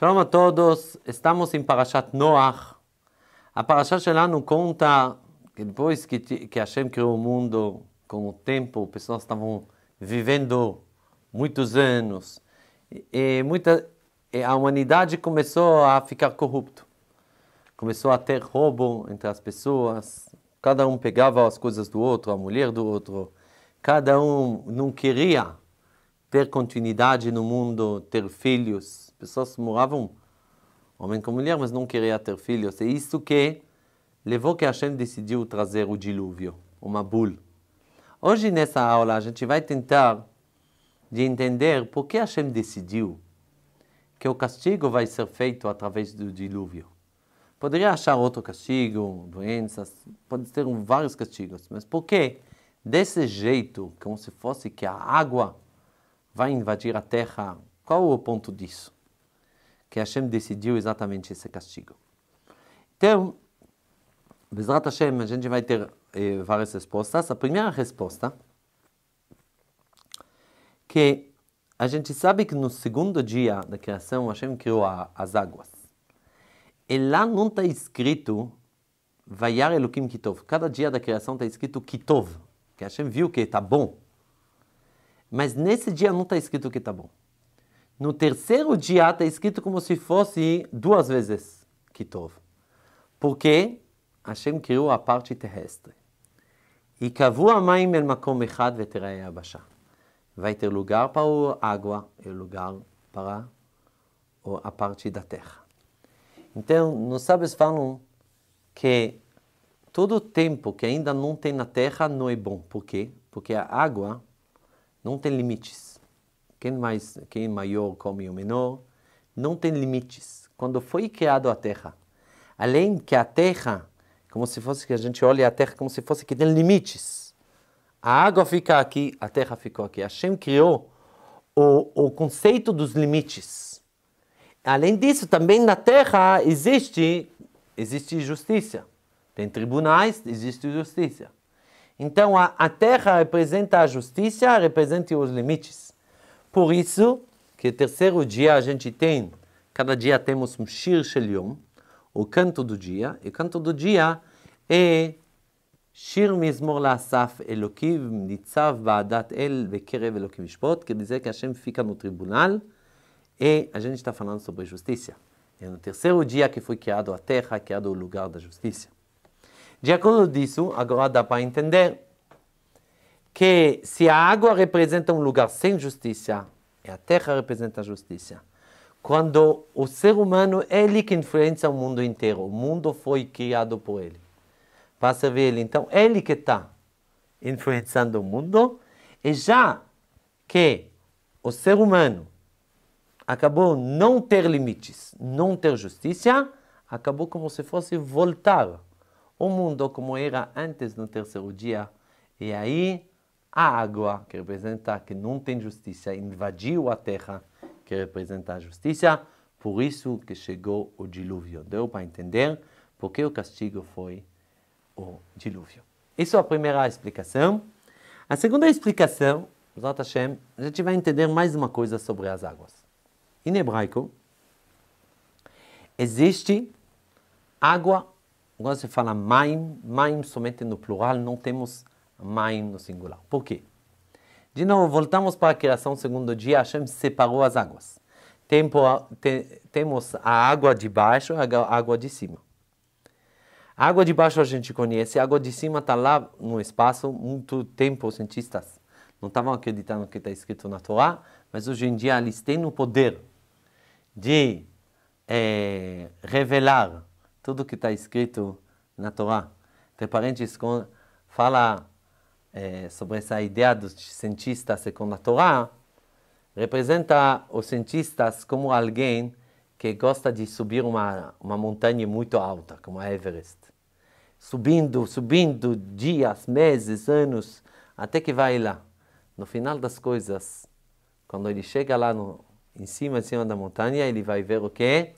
Shalom a todos, estamos em Parashat Noach. A Parashat Shelano conta que depois que, que Hashem criou o mundo, com o tempo, pessoas estavam vivendo muitos anos. E, e muita, e a humanidade começou a ficar corrupto. Começou a ter roubo entre as pessoas. Cada um pegava as coisas do outro, a mulher do outro. Cada um não queria ter continuidade no mundo, ter filhos pessoas moravam, homem com mulher, mas não queria ter filhos. É isso que levou que Hashem decidiu trazer o dilúvio, o Mabul. Hoje, nessa aula, a gente vai tentar de entender por que Hashem decidiu que o castigo vai ser feito através do dilúvio. Poderia achar outro castigo, doenças, pode ter vários castigos, mas por que desse jeito, como se fosse que a água vai invadir a terra? Qual o ponto disso? que Hashem decidiu exatamente esse castigo. Então, Bezrat Hashem, a gente vai ter eh, várias respostas. A primeira resposta que a gente sabe que no segundo dia da criação Hashem criou a, as águas. E lá não está escrito Vayar Elohim Kitov. Cada dia da criação está escrito Kitov, que Hashem viu que está bom. Mas nesse dia não está escrito que está bom. No terceiro dia está escrito como se fosse duas vezes Kitov. Porque Hashem criou a parte terrestre. E cavou a mãe em makom echad veterei abashah. Vai ter lugar para a água e lugar para a parte da terra. Então, nos sábios falam que todo tempo que ainda não tem na terra não é bom. Por quê? Porque a água não tem limites quem, mais, quem maior come o menor, não tem limites. Quando foi criado a terra, além que a terra, como se fosse que a gente olha a terra como se fosse que tem limites. A água fica aqui, a terra ficou aqui. Hashem criou o, o conceito dos limites. Além disso, também na terra existe, existe justiça. Tem tribunais, existe justiça. Então, a, a terra representa a justiça, representa os limites. Por isso, que terceiro dia a gente tem, cada dia temos um Shir Shelion, o canto do dia, e o canto do dia é Shir Mizmor la'asaf, Elokim Nitzav Ba'adat El Bekerev Elokim Shpot, quer dizer que Hashem fica no tribunal e a gente está falando sobre justiça. É no terceiro dia que foi criado a terra, criado o lugar da justiça. De acordo disso, agora dá para entender que se a água representa um lugar sem justiça, e a terra representa a justiça, quando o ser humano é ele que influencia o mundo inteiro, o mundo foi criado por ele. Passa ver ele, então, ele que está influenciando o mundo, e já que o ser humano acabou não ter limites, não ter justiça, acabou como se fosse voltar o mundo como era antes no terceiro dia. E aí a água, que representa que não tem justiça, invadiu a terra, que representa a justiça, por isso que chegou o dilúvio. Deu para entender por que o castigo foi o dilúvio. Isso é a primeira explicação. A segunda explicação, Zat Hashem, a gente vai entender mais uma coisa sobre as águas. Em hebraico, existe água, agora se fala maim, maim somente no plural, não temos mãe no singular. Por quê? De novo, voltamos para a criação segundo dia, Hashem separou as águas. Tempo, te, temos a água de baixo e a água de cima. A água de baixo a gente conhece, a água de cima está lá no espaço, muito tempo os cientistas não estavam acreditando no que está escrito na Torá, mas hoje em dia eles têm o poder de é, revelar tudo que está escrito na Torá. Entre parênteses, fala é, sobre essa ideia dos cientistas segundo a Torá, representa os cientistas como alguém que gosta de subir uma, uma montanha muito alta, como a Everest. Subindo, subindo, dias, meses, anos, até que vai lá. No final das coisas, quando ele chega lá no, em cima, em cima da montanha, ele vai ver o que?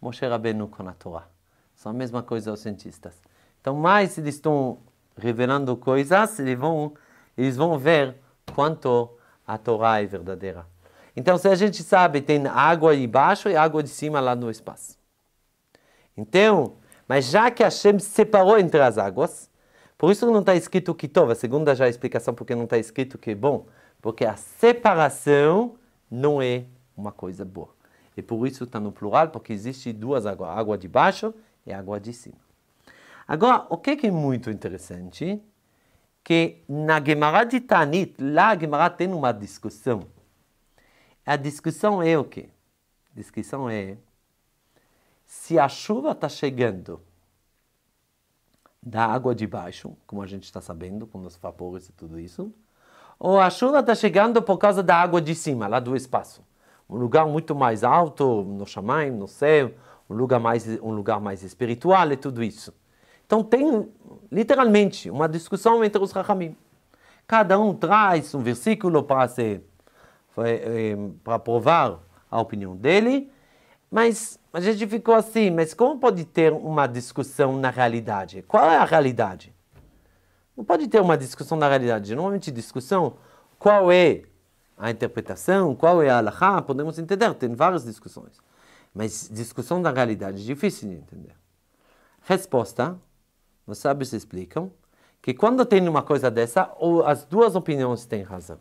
Moshe Rabbeinu com a Torá. São a mesma coisa os cientistas. Então, mais eles estão revelando coisas, eles vão, eles vão ver quanto a Torá é verdadeira. Então, se a gente sabe, tem água embaixo e água de cima lá no espaço. Então, mas já que Hashem separou entre as águas, por isso não está escrito que tova, segunda já a explicação porque não está escrito que é bom, porque a separação não é uma coisa boa. E por isso está no plural, porque existe duas águas, água de baixo e água de cima. Agora, o é que é muito interessante? Que na Gemara de Tanit, lá a Gemara tem uma discussão. A discussão é o quê? A discussão é se a chuva está chegando da água de baixo, como a gente está sabendo, com os vapores e tudo isso, ou a chuva está chegando por causa da água de cima, lá do espaço. Um lugar muito mais alto, no chamai, no céu, um lugar mais, um lugar mais espiritual e tudo isso. Então tem literalmente uma discussão entre os Rahamim. Cada um traz um versículo para, se, eh, para provar a opinião dele, mas a gente ficou assim, mas como pode ter uma discussão na realidade? Qual é a realidade? Não pode ter uma discussão na realidade. Normalmente discussão, qual é a interpretação, qual é a halakha, podemos entender, tem várias discussões. Mas discussão da realidade é difícil de entender. Resposta, os sábios explicam que quando tem uma coisa dessa, as duas opiniões têm razão.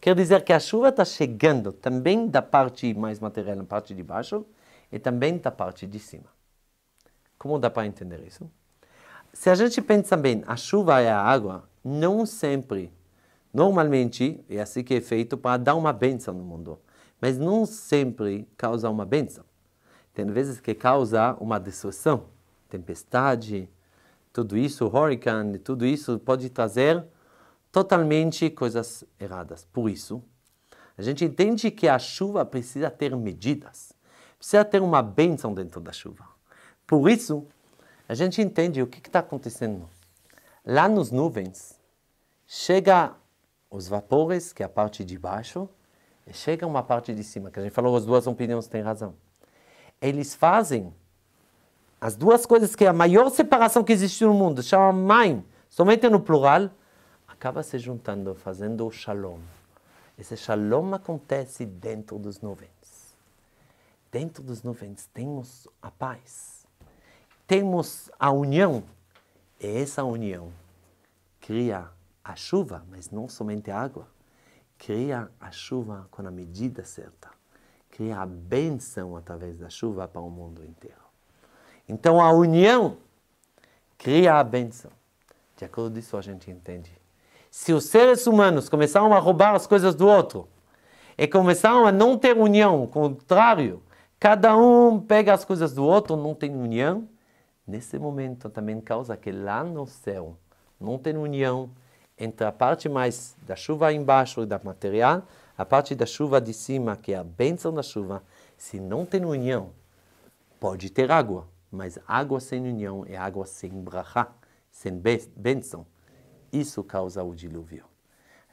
Quer dizer que a chuva está chegando também da parte mais material, da parte de baixo, e também da parte de cima. Como dá para entender isso? Se a gente pensa bem, a chuva e a água não sempre, normalmente, é assim que é feito para dar uma benção no mundo, mas não sempre causa uma benção. Tem vezes que causa uma destruição, tempestade, tudo isso, hurricane, tudo isso pode trazer totalmente coisas erradas. Por isso, a gente entende que a chuva precisa ter medidas, precisa ter uma bênção dentro da chuva. Por isso, a gente entende o que está acontecendo. Lá nas nuvens, chega os vapores, que é a parte de baixo, e chega uma parte de cima, que a gente falou, as duas opiniões têm razão. Eles fazem as duas coisas que é a maior separação que existe no mundo, chama mãe, somente no plural, acaba se juntando, fazendo o shalom. Esse shalom acontece dentro dos nuvens. Dentro dos nuvens temos a paz, temos a união, e essa união cria a chuva, mas não somente a água. Cria a chuva com a medida certa. Cria a benção através da chuva para o mundo inteiro. Então a união cria a benção. De acordo isso a gente entende. Se os seres humanos começaram a roubar as coisas do outro e começaram a não ter união, ao contrário, cada um pega as coisas do outro, não tem união, nesse momento também causa que lá no céu não tem união entre a parte mais da chuva embaixo da material, a parte da chuva de cima, que é a bênção da chuva. Se não tem união, pode ter água, mas água sem união é água sem brahá, sem bênção. Isso causa o dilúvio.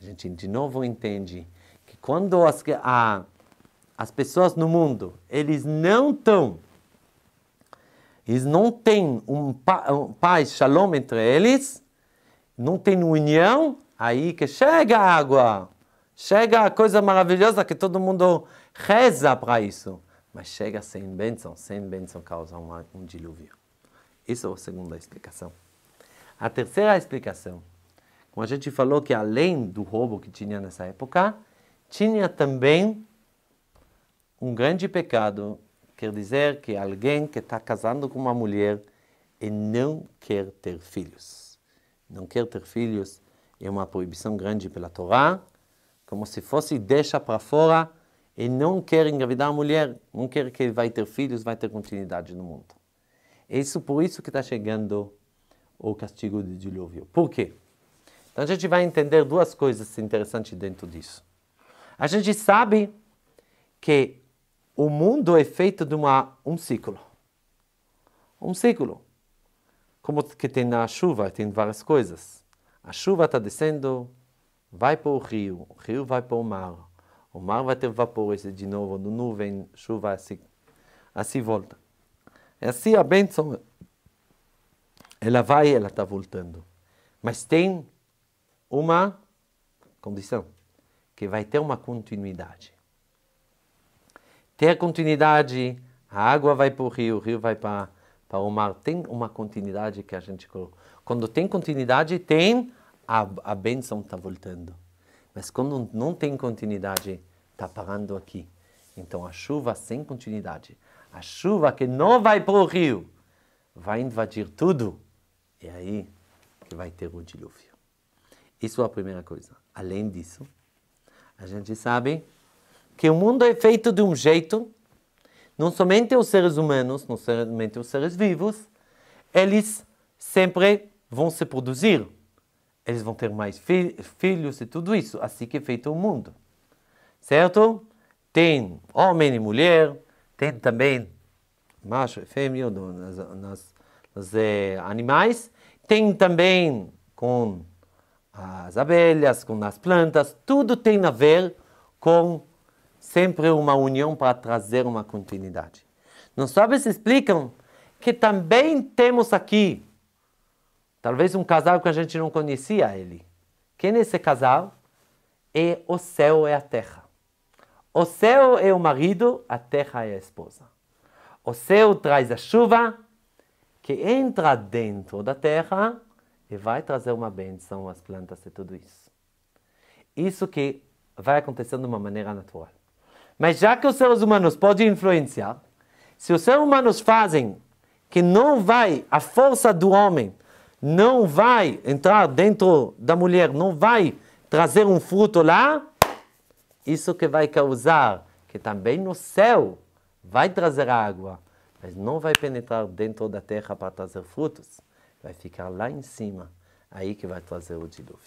A gente de novo entende que quando as, a, as pessoas no mundo, eles não estão, eles não têm um, pa, um paz, shalom entre eles, não tem união, aí que chega a água, chega a coisa maravilhosa que todo mundo reza para isso. Mas chega sem bênção, sem bênção causa uma, um dilúvio. Isso é a segunda explicação. A terceira explicação, como a gente falou que além do roubo que tinha nessa época, tinha também um grande pecado, quer dizer que alguém que está casando com uma mulher e não quer ter filhos. Não quer ter filhos é uma proibição grande pela Torá, como se fosse deixa para fora ele não quer engravidar a mulher, não quer que ele vai ter filhos, vai ter continuidade no mundo. É isso por isso que está chegando o castigo de dilúvio. Por quê? Então a gente vai entender duas coisas interessantes dentro disso. A gente sabe que o mundo é feito de uma, um ciclo. Um ciclo. Como que tem na chuva, tem várias coisas. A chuva está descendo, vai para o rio, o rio vai para o mar, o mar vai ter vapores de novo, nuvem, chuva, assim, assim volta. É assim a bênção. Ela vai, ela está voltando. Mas tem uma condição, que vai ter uma continuidade. Ter continuidade, a água vai para o rio, o rio vai para, para o mar. Tem uma continuidade que a gente colocou. Quando tem continuidade, tem a, a bênção está voltando. Mas quando não tem continuidade, está parando aqui. Então a chuva sem continuidade, a chuva que não vai para o rio, vai invadir tudo. E aí que vai ter o dilúvio. Isso é a primeira coisa. Além disso, a gente sabe que o mundo é feito de um jeito, não somente os seres humanos, não somente os seres vivos, eles sempre vão se produzir eles vão ter mais fi filhos e tudo isso, assim que é feito o mundo. Certo? Tem homem e mulher, tem também macho e fêmea nas, nos eh, animais, tem também com as abelhas, com as plantas, tudo tem a ver com sempre uma união para trazer uma continuidade. Não se explicam que também temos aqui Talvez um casal que a gente não conhecia ele. Quem é esse casal? É o céu é a terra. O céu é o marido, a terra é a esposa. O céu traz a chuva que entra dentro da terra e vai trazer uma benção às plantas e tudo isso. Isso que vai acontecendo de uma maneira natural. Mas já que os seres humanos podem influenciar, se os seres humanos fazem que não vai a força do homem não vai entrar dentro da mulher, não vai trazer um fruto lá, isso que vai causar que também no céu vai trazer água, mas não vai penetrar dentro da terra para trazer frutos, vai ficar lá em cima, aí que vai trazer o dilúvio.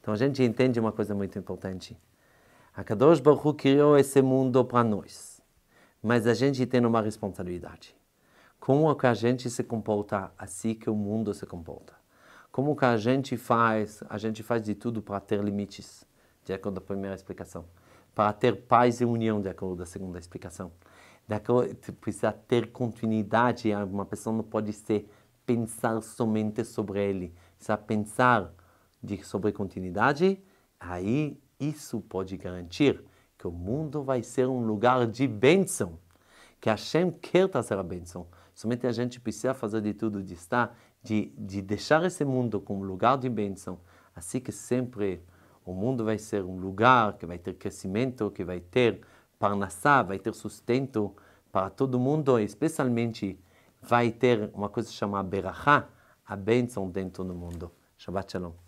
Então a gente entende uma coisa muito importante. A Kadosh Baruch criou esse mundo para nós, mas a gente tem uma responsabilidade. Como que a gente se comporta assim que o mundo se comporta? Como que a gente faz? A gente faz de tudo para ter limites, de acordo com a primeira explicação. Para ter paz e união, de acordo com a segunda explicação. De acordo, tipo, precisa ter continuidade. Uma pessoa não pode ser pensar somente sobre ele. Precisa pensar de, sobre continuidade. Aí isso pode garantir que o mundo vai ser um lugar de bênção, que Hashem quer trazer a bênção. Somente a gente precisa fazer de tudo de estar, de, de deixar esse mundo como lugar de bênção, assim que sempre o mundo vai ser um lugar que vai ter crescimento, que vai ter parnassá, vai ter sustento para todo mundo, especialmente vai ter uma coisa chamada berachá, a bênção dentro do mundo. Shabbat Shalom.